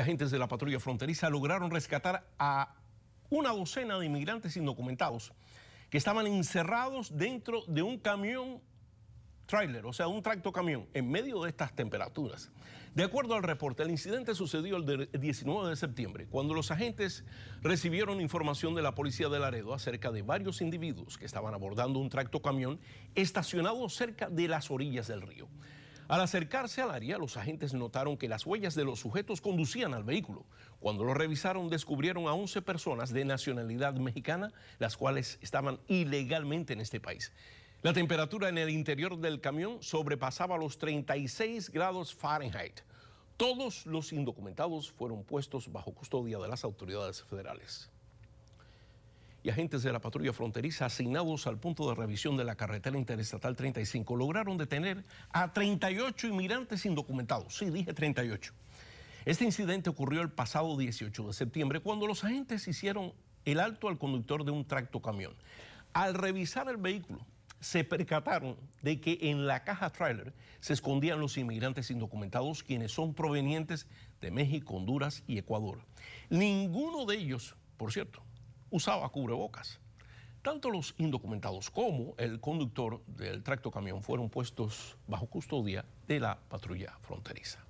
agentes de la patrulla fronteriza lograron rescatar a una docena de inmigrantes indocumentados que estaban encerrados dentro de un camión trailer, o sea, un tracto camión, en medio de estas temperaturas. De acuerdo al reporte, el incidente sucedió el 19 de septiembre, cuando los agentes recibieron información de la policía de Laredo acerca de varios individuos que estaban abordando un tracto camión estacionado cerca de las orillas del río. Al acercarse al área, los agentes notaron que las huellas de los sujetos conducían al vehículo. Cuando lo revisaron, descubrieron a 11 personas de nacionalidad mexicana, las cuales estaban ilegalmente en este país. La temperatura en el interior del camión sobrepasaba los 36 grados Fahrenheit. Todos los indocumentados fueron puestos bajo custodia de las autoridades federales agentes de la patrulla fronteriza asignados al punto de revisión de la carretera interestatal 35 lograron detener a 38 inmigrantes indocumentados. Sí, dije 38. Este incidente ocurrió el pasado 18 de septiembre cuando los agentes hicieron el alto al conductor de un tracto camión. Al revisar el vehículo, se percataron de que en la caja trailer se escondían los inmigrantes indocumentados quienes son provenientes de México, Honduras y Ecuador. Ninguno de ellos, por cierto, usaba cubrebocas. Tanto los indocumentados como el conductor del tractocamión fueron puestos bajo custodia de la patrulla fronteriza.